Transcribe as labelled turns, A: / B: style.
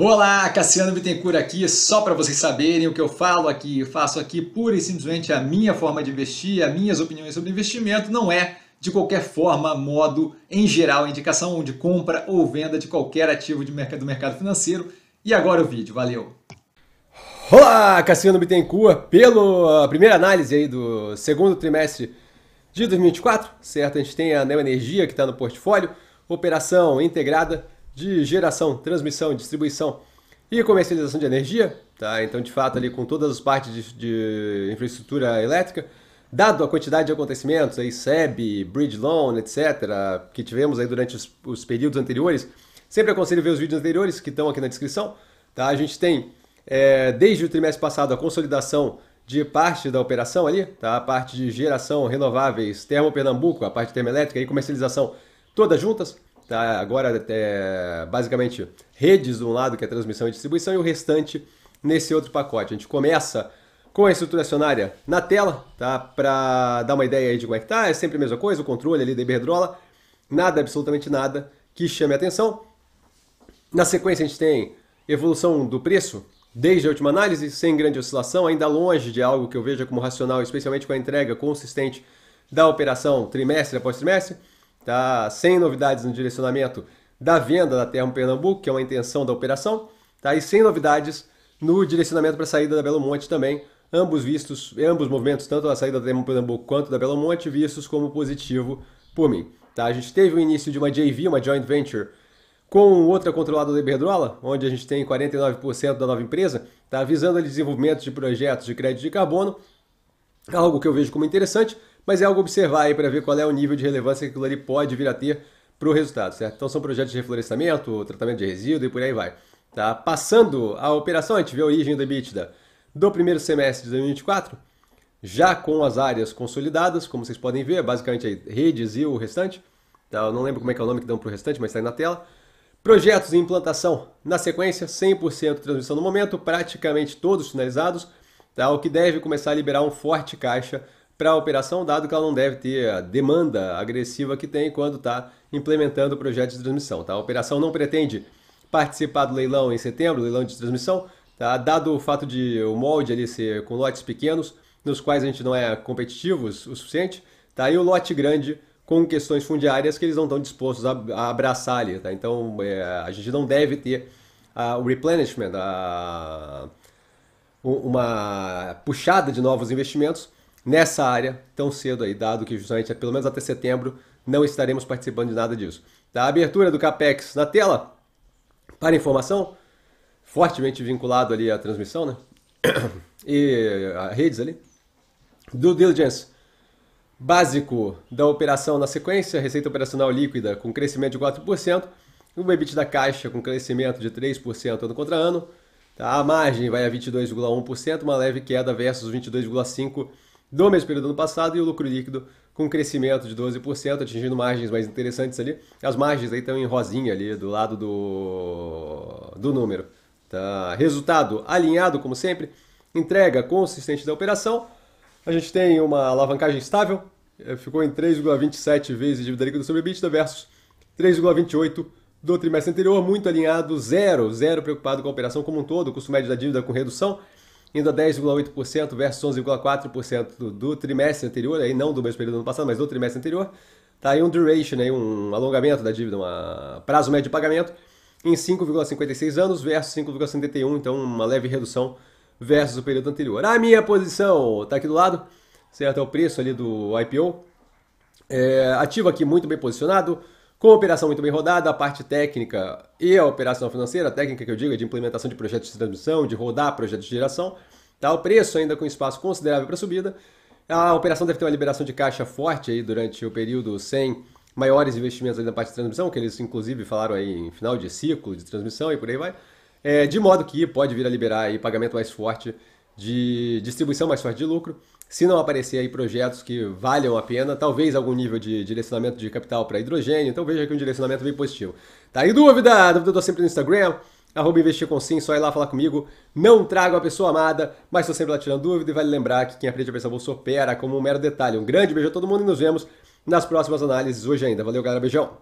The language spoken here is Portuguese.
A: Olá, Cassiano Bittencourt aqui, só para vocês saberem o que eu falo aqui, eu faço aqui pura e simplesmente a minha forma de investir, as minhas opiniões sobre investimento, não é de qualquer forma, modo, em geral, indicação de compra ou venda de qualquer ativo de mercado, do mercado financeiro. E agora o vídeo, valeu! Olá, Cassiano Bittencourt, pela primeira análise aí do segundo trimestre de 2024, certo? A gente tem a Neo Energia que está no portfólio, operação integrada, de geração, transmissão, distribuição e comercialização de energia, tá? Então, de fato, ali com todas as partes de, de infraestrutura elétrica, dado a quantidade de acontecimentos, aí SEB, Bridge Loan, etc., que tivemos aí durante os, os períodos anteriores, sempre aconselho ver os vídeos anteriores que estão aqui na descrição, tá? A gente tem, é, desde o trimestre passado, a consolidação de parte da operação ali, tá? A parte de geração, renováveis, Termo Pernambuco, a parte termoelétrica e comercialização, todas juntas, Tá? Agora, até basicamente, redes de um lado, que é transmissão e distribuição, e o restante nesse outro pacote. A gente começa com a estrutura acionária na tela, tá? Para dar uma ideia aí de como é que tá, é sempre a mesma coisa, o controle ali da Iberdrola, nada, absolutamente nada que chame a atenção. Na sequência a gente tem evolução do preço, desde a última análise, sem grande oscilação, ainda longe de algo que eu veja como racional, especialmente com a entrega consistente da operação trimestre após trimestre tá? Sem novidades no direcionamento da venda da Terra Pernambuco, que é uma intenção da operação, tá? E sem novidades no direcionamento para a saída da Belo Monte também, ambos vistos, ambos movimentos, tanto a saída da Terra Pernambuco quanto da Belo Monte, vistos como positivo por mim, tá? A gente teve o início de uma JV, uma joint venture com outra controlada da Iberdrola, onde a gente tem 49% da nova empresa, tá visando o desenvolvimento de projetos de crédito de carbono, algo que eu vejo como interessante, mas é algo observar aí para ver qual é o nível de relevância que aquilo ali pode vir a ter para o resultado, certo? Então são projetos de reflorestamento, tratamento de resíduo e por aí vai. Tá? Passando a operação, a gente vê a origem do EBITDA do primeiro semestre de 2024, já com as áreas consolidadas, como vocês podem ver, basicamente aí, redes e o restante. Tá? Eu não lembro como é que é o nome que dão para o restante, mas está aí na tela. Projetos de implantação na sequência, 100% de transmissão no momento, praticamente todos finalizados, tá? o que deve começar a liberar um forte caixa para a operação, dado que ela não deve ter a demanda agressiva que tem quando está implementando o projeto de transmissão. Tá? A operação não pretende participar do leilão em setembro, leilão de transmissão, tá? dado o fato de o molde ali ser com lotes pequenos, nos quais a gente não é competitivo o suficiente, tá? e o lote grande com questões fundiárias que eles não estão dispostos a, a abraçar ali. Tá? Então é, a gente não deve ter a, o replenishment, a, uma puxada de novos investimentos nessa área tão cedo aí, dado que justamente pelo menos até setembro não estaremos participando de nada disso. da tá? A abertura do CAPEX na tela, para informação, fortemente vinculado ali à transmissão, né? E a redes ali. Due diligence básico da operação na sequência, receita operacional líquida com crescimento de 4%, o EBIT da caixa com crescimento de 3% ano contra ano, tá? a margem vai a 22,1%, uma leve queda versus 22,5% do mesmo período do ano passado e o lucro líquido com um crescimento de 12%, atingindo margens mais interessantes ali. As margens aí estão em rosinha ali do lado do, do número. Tá? Resultado alinhado, como sempre, entrega consistente da operação. A gente tem uma alavancagem estável, eh, ficou em 3,27 vezes dívida líquida sobre EBITDA versus 3,28 do trimestre anterior, muito alinhado, zero, zero preocupado com a operação como um todo, o custo médio da dívida com redução indo a 10,8% versus 11,4% do, do, trimestre anterior, aí não do mesmo período do ano passado, mas do trimestre anterior. Tá aí um duration, aí um alongamento da dívida, um prazo médio de pagamento em 5,56 anos versus 5,71, então uma leve redução versus o período anterior. A minha posição está aqui do lado, certo? É o preço ali do IPO. É, ativo aqui muito bem posicionado, com a operação muito bem rodada, a parte técnica e a operação financeira, a técnica que eu digo é de implementação de projetos de transmissão, de rodar projetos de geração, tá? o preço ainda com espaço considerável para subida. A operação deve ter uma liberação de caixa forte aí durante o período sem maiores investimentos na parte de transmissão, que eles inclusive falaram aí em final de ciclo de transmissão e por aí vai. É, de modo que pode vir a liberar aí pagamento mais forte de distribuição mais forte de lucro se não aparecer aí projetos que valham a pena, talvez algum nível de direcionamento de capital para hidrogênio, então veja que um direcionamento bem positivo. Tá aí dúvida? Dúvida eu tô sempre no Instagram, arroba investir com sim, só ir lá falar comigo. Não trago a pessoa amada, mas estou sempre lá tirando dúvida e vale lembrar que quem aprende a pensar bolsa opera como um mero detalhe. Um grande beijo a todo mundo e nos vemos nas próximas análises hoje ainda. Valeu, galera, beijão!